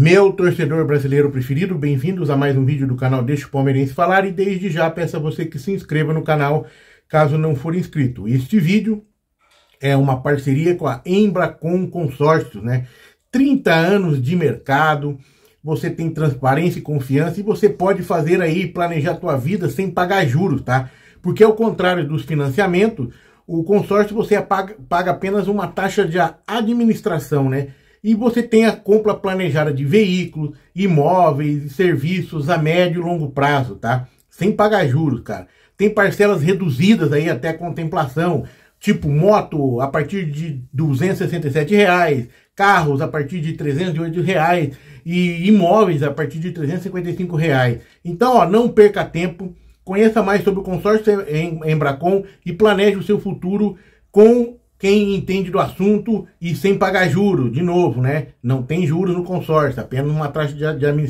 Meu torcedor brasileiro preferido, bem-vindos a mais um vídeo do canal Deixa o Palmeirense Falar e desde já peço a você que se inscreva no canal caso não for inscrito. Este vídeo é uma parceria com a Embracon Consórcios, né? 30 anos de mercado, você tem transparência e confiança e você pode fazer aí planejar a tua vida sem pagar juros, tá? Porque ao contrário dos financiamentos, o consórcio você paga, paga apenas uma taxa de administração, né? e você tem a compra planejada de veículos, imóveis e serviços a médio e longo prazo, tá? Sem pagar juros, cara. Tem parcelas reduzidas aí até contemplação, tipo moto a partir de R$ reais, carros a partir de R$ reais e imóveis a partir de R$ reais. Então, ó, não perca tempo. Conheça mais sobre o consórcio Embracon e planeje o seu futuro com quem entende do assunto e sem pagar juro, de novo, né? Não tem juros no consórcio, apenas uma taxa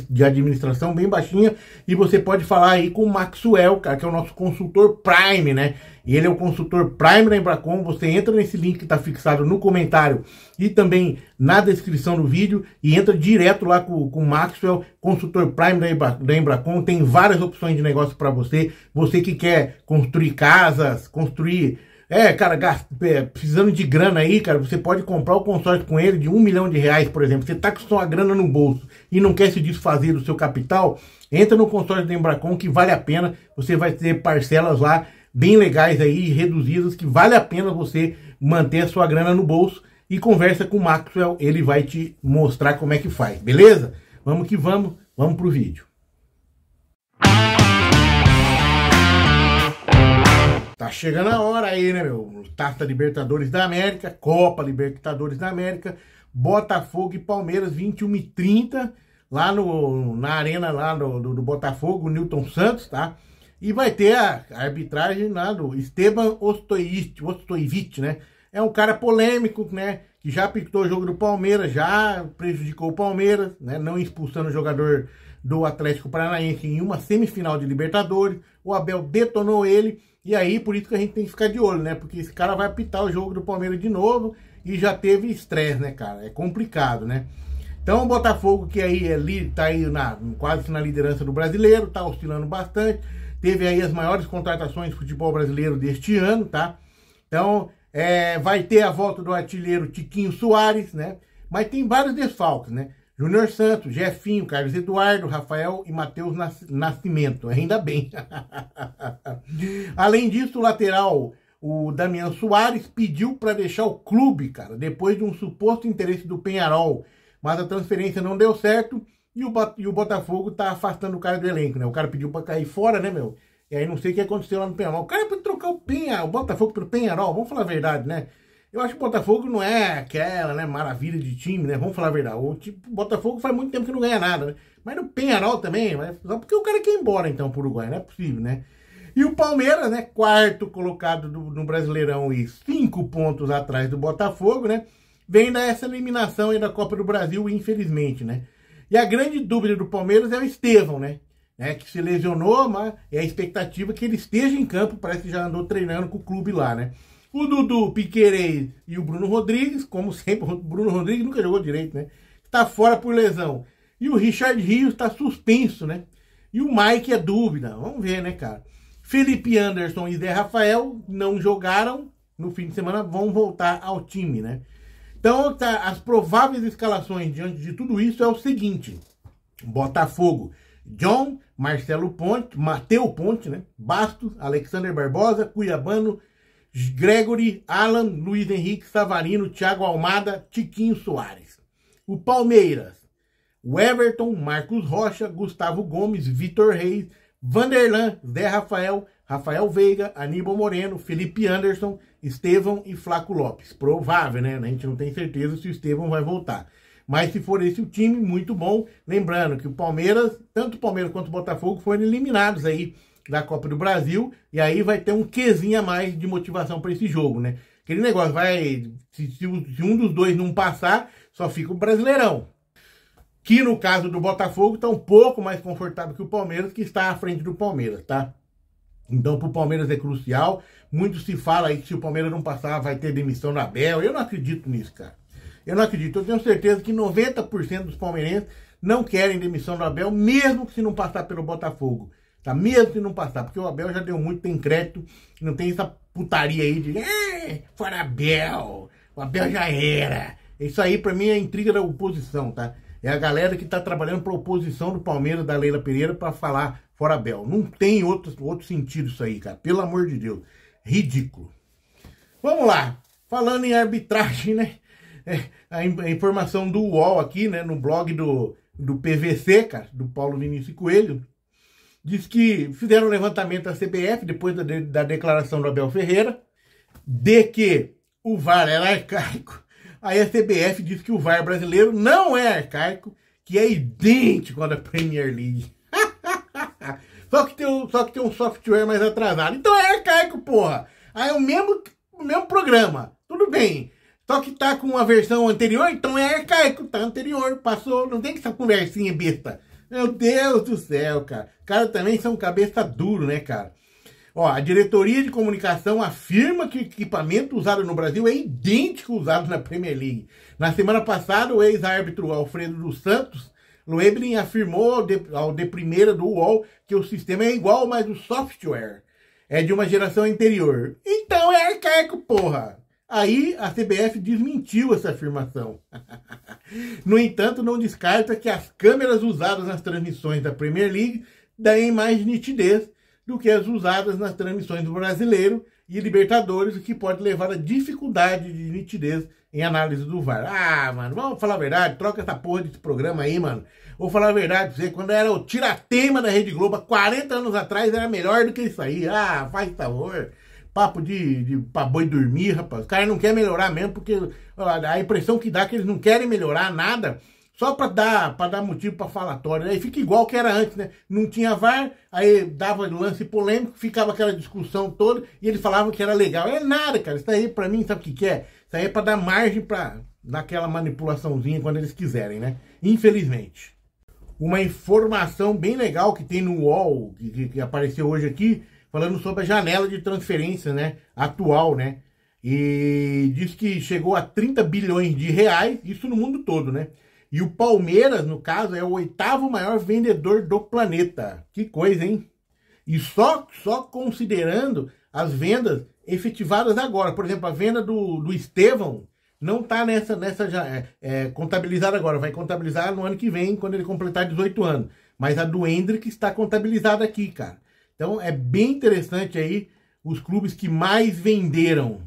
de administração bem baixinha. E você pode falar aí com o Maxwell, cara, que é o nosso consultor Prime, né? E ele é o consultor Prime da Embracom. Você entra nesse link que está fixado no comentário e também na descrição do vídeo e entra direto lá com, com o Maxwell, consultor Prime da, Embracom. Tem várias opções de negócio para você. Você que quer construir casas, construir é, cara, gasto, é, precisando de grana aí, cara, você pode comprar o consórcio com ele de um milhão de reais, por exemplo. Você tá com sua grana no bolso e não quer se desfazer do seu capital, entra no consórcio da Embracon que vale a pena. Você vai ter parcelas lá bem legais aí, reduzidas, que vale a pena você manter a sua grana no bolso e conversa com o Maxwell, ele vai te mostrar como é que faz, beleza? Vamos que vamos, vamos pro vídeo. Tá chegando a hora aí, né, meu? Taça Libertadores da América, Copa Libertadores da América, Botafogo e Palmeiras, 21 e 30 lá no, na arena lá do, do, do Botafogo, Newton Santos, tá? E vai ter a, a arbitragem lá do Esteban Ostoivic, né? É um cara polêmico, né? Que já pintou o jogo do Palmeiras, já prejudicou o Palmeiras, né? Não expulsando o jogador do Atlético Paranaense em uma semifinal de Libertadores. O Abel detonou ele e aí, por isso que a gente tem que ficar de olho, né? Porque esse cara vai apitar o jogo do Palmeiras de novo e já teve estresse, né, cara? É complicado, né? Então, o Botafogo, que aí é, tá aí na, quase na liderança do brasileiro, tá oscilando bastante. Teve aí as maiores contratações de futebol brasileiro deste ano, tá? Então, é, vai ter a volta do artilheiro Tiquinho Soares, né? Mas tem vários desfalques, né? Júnior Santos, Jefinho, Carlos Eduardo, Rafael e Matheus Nascimento. Ainda bem. Além disso, o lateral, o Damião Soares, pediu para deixar o clube, cara, depois de um suposto interesse do Penharol. Mas a transferência não deu certo e o, e o Botafogo tá afastando o cara do elenco, né? O cara pediu para cair fora, né, meu? E aí não sei o que aconteceu lá no Penharol. O cara é pra trocar o Penha, o Botafogo pelo Penharol, vamos falar a verdade, né? Eu acho que o Botafogo não é aquela né, maravilha de time, né? Vamos falar a verdade. O tipo, Botafogo faz muito tempo que não ganha nada, né? Mas no Penharol também, só porque o cara quer ir embora então pro Uruguai, não é possível, né? E o Palmeiras, né? Quarto colocado do, no Brasileirão e cinco pontos atrás do Botafogo, né? Vem dessa eliminação aí da Copa do Brasil, infelizmente, né? E a grande dúvida do Palmeiras é o Estevão, né? né? Que se lesionou, mas é a expectativa que ele esteja em campo, parece que já andou treinando com o clube lá, né? O Dudu Piquerez e o Bruno Rodrigues, como sempre, o Bruno Rodrigues nunca jogou direito, né? Está fora por lesão. E o Richard Rios está suspenso, né? E o Mike é dúvida. Vamos ver, né, cara? Felipe Anderson e Zé Rafael não jogaram no fim de semana, vão voltar ao time, né? Então, tá, as prováveis escalações diante de tudo isso é o seguinte: Botafogo, John, Marcelo Ponte, Mateu Ponte, né? Bastos, Alexander Barbosa, Cuiabano, Gregory, Alan, Luiz Henrique Savarino, Thiago Almada, Tiquinho Soares. O Palmeiras, o Everton, Marcos Rocha, Gustavo Gomes, Vitor Reis, Vanderlan, Zé Rafael, Rafael Veiga, Aníbal Moreno, Felipe Anderson, Estevão e Flaco Lopes. Provável, né? A gente não tem certeza se o Estevão vai voltar. Mas se for esse o time, muito bom. Lembrando que o Palmeiras, tanto o Palmeiras quanto o Botafogo foram eliminados aí da Copa do Brasil, e aí vai ter um quezinho a mais de motivação para esse jogo, né? Aquele negócio vai. Se, se, um dos dois não passar, só fica o Brasileirão. Que no caso do Botafogo está um pouco mais confortável que o Palmeiras, que está à frente do Palmeiras, tá? Então, para o Palmeiras é crucial. Muito se fala aí que se o Palmeiras não passar, vai ter demissão na Bel. Eu não acredito nisso, cara. Eu não acredito. Eu tenho certeza que 90% dos palmeirenses não querem demissão do Abel, mesmo que se não passar pelo Botafogo. Tá? Mesmo se não passar, porque o Abel já deu muito, tem crédito, não tem essa putaria aí de é, fora Abel, o Abel já era. Isso aí para mim é intriga da oposição, tá? É a galera que tá trabalhando pra oposição do Palmeiras, da Leila Pereira, para falar fora Abel. Não tem outro, outro sentido isso aí, cara. Pelo amor de Deus. Ridículo. Vamos lá. Falando em arbitragem, né? É, a, in a informação do UOL aqui, né? No blog do, do PVC, cara, do Paulo Vinícius Coelho diz que fizeram um levantamento da CBF, depois da, da declaração do Abel Ferreira, de que o VAR era arcaico. Aí a CBF diz que o VAR brasileiro não é arcaico, que é idêntico ao da Premier League. só, que tem um, só que tem um software mais atrasado. Então é arcaico, porra! Aí é o mesmo, o mesmo programa. Tudo bem. Só que tá com uma versão anterior, então é arcaico, tá anterior, passou, não tem essa conversinha besta. Meu Deus do céu, cara. Cara também são cabeça duro, né, cara? Ó, a diretoria de comunicação afirma que o equipamento usado no Brasil é idêntico ao usado na Premier League. Na semana passada, o ex-árbitro Alfredo dos Santos Loeblin afirmou ao de, ao de primeira do UOL que o sistema é igual, mas o software é de uma geração anterior. Então é arcaico, porra! Aí a CBF desmentiu essa afirmação. no entanto, não descarta que as câmeras usadas nas transmissões da Premier League deem mais nitidez do que as usadas nas transmissões do Brasileiro e Libertadores, o que pode levar a dificuldade de nitidez em análise do VAR. Ah, mano, vamos falar a verdade, troca essa porra desse programa aí, mano. Vou falar a verdade pra você, quando era o tiratema da Rede Globo, 40 anos atrás, era melhor do que isso aí. Ah, faz favor. Papo de, de pra boi dormir, rapaz. Os cara não quer melhorar mesmo, porque a impressão que dá é que eles não querem melhorar nada só para dar, dar motivo para falatório. Aí né? fica igual que era antes, né? Não tinha VAR, aí dava lance polêmico, ficava aquela discussão toda e eles falavam que era legal. É nada, cara. Isso aí para mim, sabe o que, que é? Isso aí é para dar margem para daquela manipulaçãozinha quando eles quiserem, né? Infelizmente. Uma informação bem legal que tem no UOL, que, que apareceu hoje aqui, falando sobre a janela de transferência né, atual, né? E diz que chegou a 30 bilhões de reais, isso no mundo todo, né? E o Palmeiras, no caso, é o oitavo maior vendedor do planeta. Que coisa, hein? E só, só considerando as vendas efetivadas agora. Por exemplo, a venda do, do Estevão não está nessa, nessa já, é, é, contabilizada agora. Vai contabilizar no ano que vem, quando ele completar 18 anos. Mas a do Hendrick está contabilizada aqui, cara. Então é bem interessante aí os clubes que mais venderam.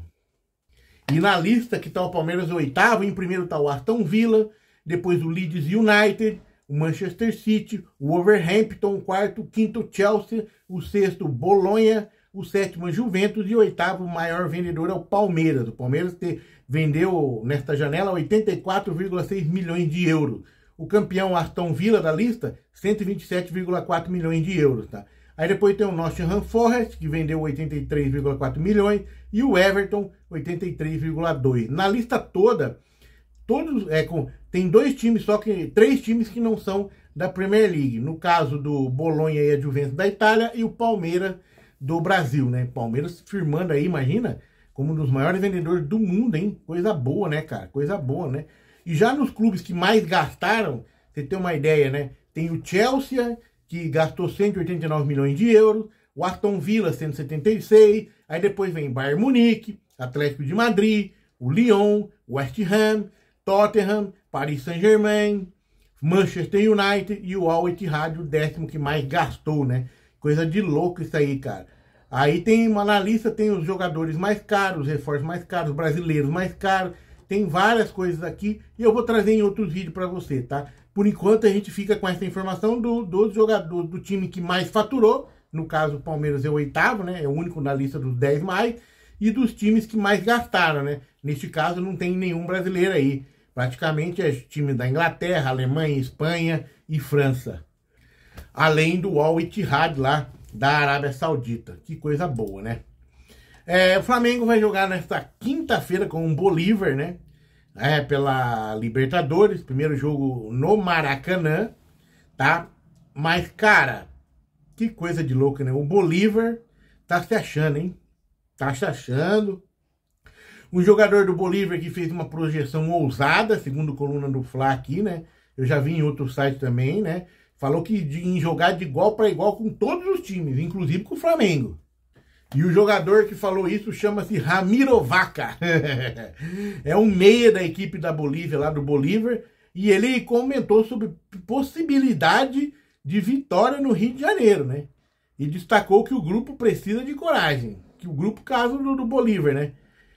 E na lista que está o Palmeiras o oitavo, em primeiro está o Aston Villa, depois o Leeds United, o Manchester City, o Wolverhampton, o quarto, o quinto Chelsea, o sexto Bolonha, o sétimo Juventus e o oitavo maior vendedor é o Palmeiras. O Palmeiras te, vendeu nesta janela 84,6 milhões de euros. O campeão Aston Villa da lista, 127,4 milhões de euros, tá? Aí depois tem o Nottingham Forest, que vendeu 83,4 milhões, e o Everton, 83,2. Na lista toda, todos é com tem dois times só que três times que não são da Premier League. No caso do Bolonha e a Juventus da Itália e o Palmeiras do Brasil, né? Palmeiras firmando aí, imagina, como um dos maiores vendedores do mundo, hein? Coisa boa, né, cara? Coisa boa, né? E já nos clubes que mais gastaram, você tem uma ideia, né? Tem o Chelsea, que gastou 189 milhões de euros, o Aston Villa 176, aí depois vem Bayern Munique, Atlético de Madrid, o Lyon, West Ham, Tottenham, Paris Saint-Germain, Manchester United e o Al Ittihad, o décimo que mais gastou, né? Coisa de louco isso aí, cara. Aí tem na lista tem os jogadores mais caros, os reforços mais caros, brasileiros mais caros, tem várias coisas aqui e eu vou trazer em outros vídeos para você, tá? Por enquanto, a gente fica com essa informação do, do jogador do time que mais faturou. No caso, o Palmeiras é o oitavo, né? É o único na lista dos 10 mais. E dos times que mais gastaram, né? Neste caso, não tem nenhum brasileiro aí. Praticamente é time da Inglaterra, Alemanha, Espanha e França. Além do Al Ittihad lá da Arábia Saudita. Que coisa boa, né? É, o Flamengo vai jogar nesta quinta-feira com o Bolívar, né? é, pela Libertadores, primeiro jogo no Maracanã, tá? Mas, cara, que coisa de louco, né? O Bolívar tá se achando, hein? Tá se achando. Um jogador do Bolívar que fez uma projeção ousada, segundo coluna do Fla aqui, né? Eu já vi em outro site também, né? Falou que de, em jogar de igual para igual com todos os times, inclusive com o Flamengo. E o jogador que falou isso chama-se Ramiro Vaca. é um meia da equipe da Bolívia, lá do Bolívar. E ele comentou sobre possibilidade de vitória no Rio de Janeiro, né? E destacou que o grupo precisa de coragem. Que o grupo, caso do, do Bolívar, né?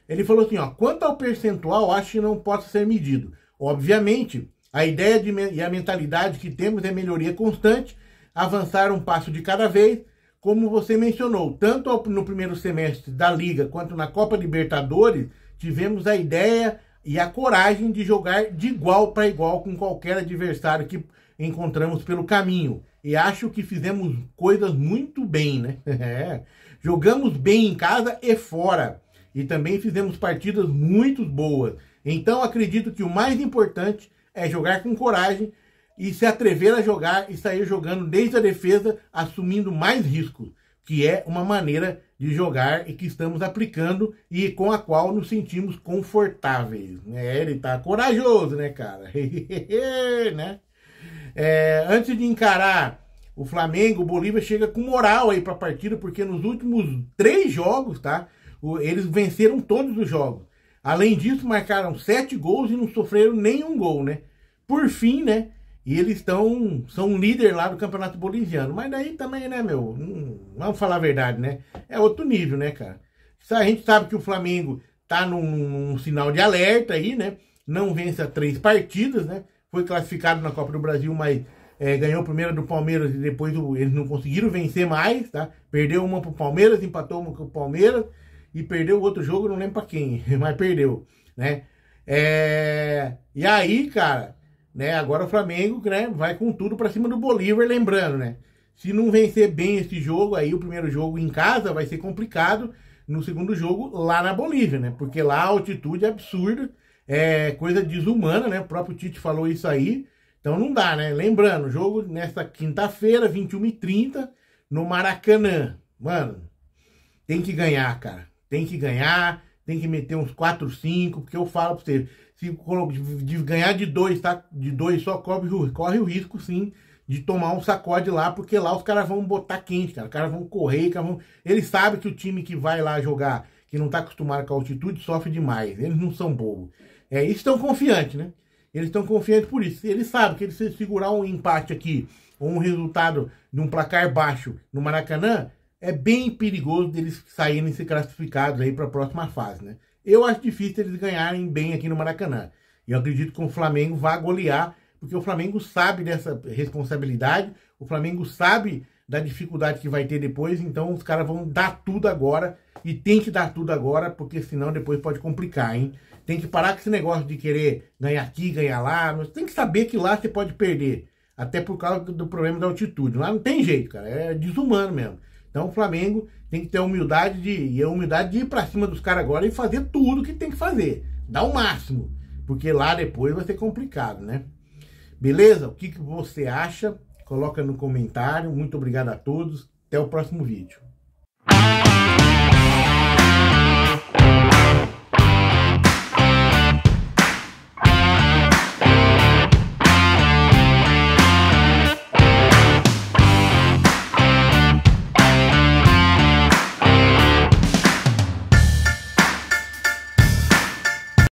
Ele falou assim: ó, quanto ao percentual, acho que não possa ser medido. Obviamente, a ideia de, e a mentalidade que temos é melhoria constante, avançar um passo de cada vez como você mencionou, tanto no primeiro semestre da Liga quanto na Copa Libertadores, tivemos a ideia e a coragem de jogar de igual para igual com qualquer adversário que encontramos pelo caminho. E acho que fizemos coisas muito bem, né? É. Jogamos bem em casa e fora. E também fizemos partidas muito boas. Então acredito que o mais importante é jogar com coragem e se atrever a jogar e sair jogando desde a defesa, assumindo mais riscos, que é uma maneira de jogar e que estamos aplicando e com a qual nos sentimos confortáveis. Né? Ele tá corajoso, né, cara? né? É, antes de encarar o Flamengo, o Bolívar chega com moral aí para a partida, porque nos últimos três jogos, tá? Eles venceram todos os jogos. Além disso, marcaram sete gols e não sofreram nenhum gol, né? Por fim, né? E eles estão. são um líder lá do campeonato boliviano. Mas daí também, né, meu? vamos falar a verdade, né? É outro nível, né, cara? A gente sabe que o Flamengo tá num, num sinal de alerta aí, né? Não vence a três partidas, né? Foi classificado na Copa do Brasil, mas é, ganhou primeira do Palmeiras e depois eles não conseguiram vencer mais, tá? Perdeu uma pro Palmeiras, empatou uma com o Palmeiras e perdeu o outro jogo, não lembro pra quem, mas perdeu, né? É, e aí, cara, né? Agora o Flamengo né, vai com tudo para cima do Bolívar, lembrando, né? Se não vencer bem esse jogo, aí o primeiro jogo em casa vai ser complicado. No segundo jogo, lá na Bolívia, né? Porque lá a altitude é absurda, é coisa desumana, né? O próprio Tite falou isso aí. Então não dá, né? Lembrando, jogo nesta quinta-feira, 21h30, no Maracanã. Mano, tem que ganhar, cara. Tem que ganhar, tem que meter uns 4, 5, porque eu falo pra vocês se de ganhar de dois, tá? De dois só corre, corre o risco, sim, de tomar um sacode lá, porque lá os caras vão botar quente, cara. Os caras vão correr, cara vão... ele sabe que o time que vai lá jogar, que não tá acostumado com a altitude, sofre demais. Eles não são bobos. É, eles estão confiantes, né? Eles estão confiantes por isso. Eles sabem que eles, se segurar um empate aqui, ou um resultado de um placar baixo no Maracanã, é bem perigoso deles saírem se classificados aí para a próxima fase, né? Eu acho difícil eles ganharem bem aqui no Maracanã. E eu acredito que o Flamengo vá golear, porque o Flamengo sabe dessa responsabilidade, o Flamengo sabe da dificuldade que vai ter depois, então os caras vão dar tudo agora e tem que dar tudo agora, porque senão depois pode complicar, hein? Tem que parar com esse negócio de querer ganhar aqui, ganhar lá, mas tem que saber que lá você pode perder, até por causa do problema da altitude. Lá não tem jeito, cara, é desumano mesmo. Então o Flamengo tem que ter a humildade de, e a humildade de ir para cima dos caras agora e fazer tudo que tem que fazer. Dar o máximo. Porque lá depois vai ser complicado, né? Beleza? O que, que você acha? Coloca no comentário. Muito obrigado a todos. Até o próximo vídeo.